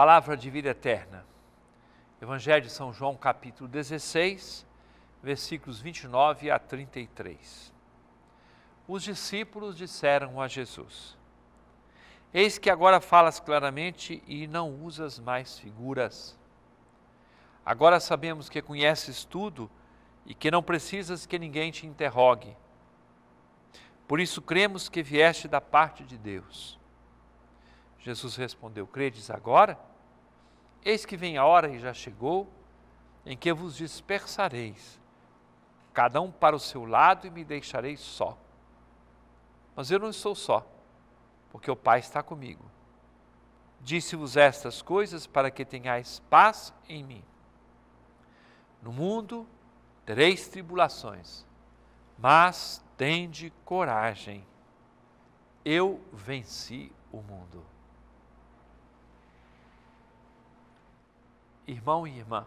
Palavra de vida eterna. Evangelho de São João, capítulo 16, versículos 29 a 33. Os discípulos disseram a Jesus: Eis que agora falas claramente e não usas mais figuras. Agora sabemos que conheces tudo e que não precisas que ninguém te interrogue. Por isso cremos que vieste da parte de Deus. Jesus respondeu: Credes agora? Eis que vem a hora e já chegou, em que vos dispersareis, cada um para o seu lado e me deixareis só. Mas eu não estou só, porque o Pai está comigo. Disse-vos estas coisas para que tenhais paz em mim. No mundo tereis tribulações, mas tende coragem. Eu venci o mundo. irmão e irmã,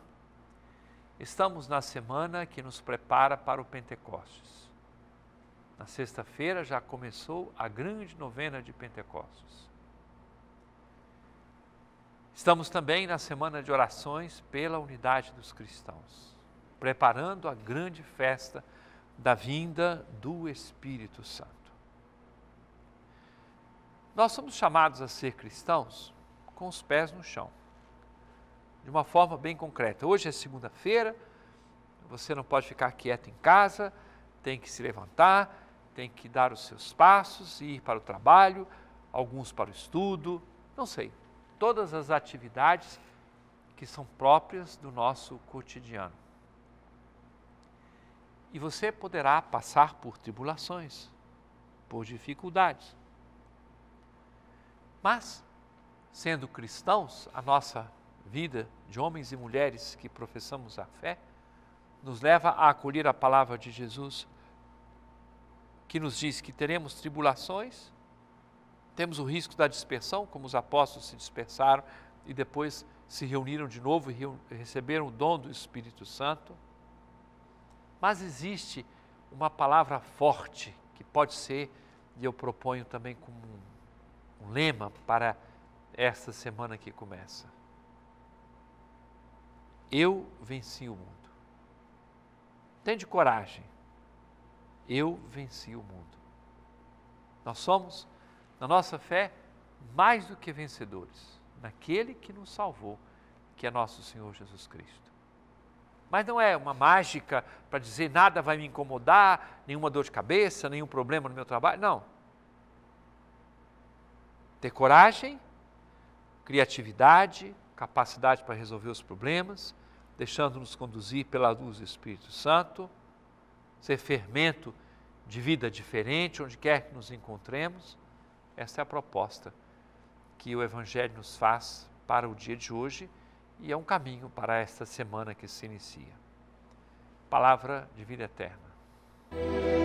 estamos na semana que nos prepara para o Pentecostes. Na sexta-feira já começou a grande novena de Pentecostes. Estamos também na semana de orações pela unidade dos cristãos, preparando a grande festa da vinda do Espírito Santo. Nós somos chamados a ser cristãos com os pés no chão de uma forma bem concreta. Hoje é segunda-feira, você não pode ficar quieto em casa, tem que se levantar, tem que dar os seus passos, ir para o trabalho, alguns para o estudo, não sei. Todas as atividades que são próprias do nosso cotidiano. E você poderá passar por tribulações, por dificuldades. Mas, sendo cristãos, a nossa vida de homens e mulheres que professamos a fé, nos leva a acolher a palavra de Jesus, que nos diz que teremos tribulações, temos o risco da dispersão, como os apóstolos se dispersaram e depois se reuniram de novo e receberam o dom do Espírito Santo. Mas existe uma palavra forte que pode ser, e eu proponho também como um, um lema para esta semana que começa. Eu venci o mundo. de coragem. Eu venci o mundo. Nós somos, na nossa fé, mais do que vencedores naquele que nos salvou, que é nosso Senhor Jesus Cristo. Mas não é uma mágica para dizer nada vai me incomodar, nenhuma dor de cabeça, nenhum problema no meu trabalho. Não. Ter coragem, criatividade, capacidade para resolver os problemas, deixando-nos conduzir pela luz do Espírito Santo, ser fermento de vida diferente, onde quer que nos encontremos. Essa é a proposta que o Evangelho nos faz para o dia de hoje e é um caminho para esta semana que se inicia. Palavra de vida eterna.